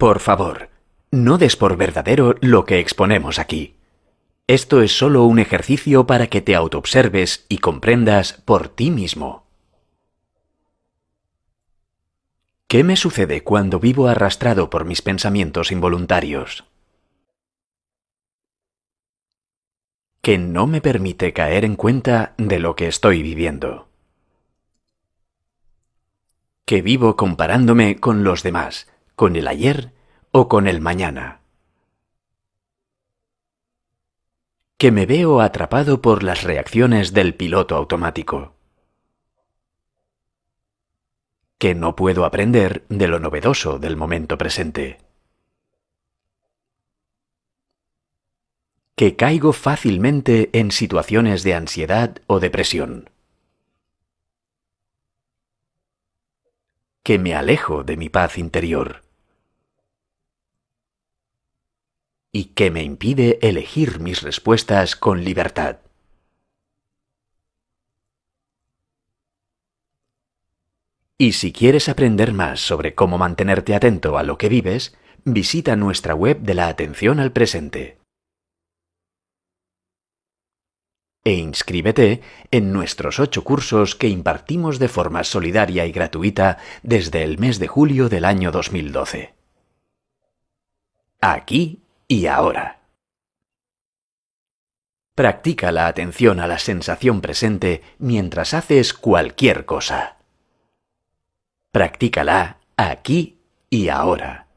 Por favor, no des por verdadero lo que exponemos aquí. Esto es solo un ejercicio para que te autoobserves y comprendas por ti mismo. ¿Qué me sucede cuando vivo arrastrado por mis pensamientos involuntarios? Que no me permite caer en cuenta de lo que estoy viviendo. Que vivo comparándome con los demás, con el ayer o con el mañana. Que me veo atrapado por las reacciones del piloto automático. Que no puedo aprender de lo novedoso del momento presente. que caigo fácilmente en situaciones de ansiedad o depresión. Que me alejo de mi paz interior. y que me impide elegir mis respuestas con libertad. Y si quieres aprender más sobre cómo mantenerte atento a lo que vives, visita nuestra web de la atención al presente. E inscríbete en nuestros ocho cursos que impartimos de forma solidaria y gratuita desde el mes de julio del año 2012. Aquí y ahora. Practica la atención a la sensación presente mientras haces cualquier cosa. Practícala aquí y ahora.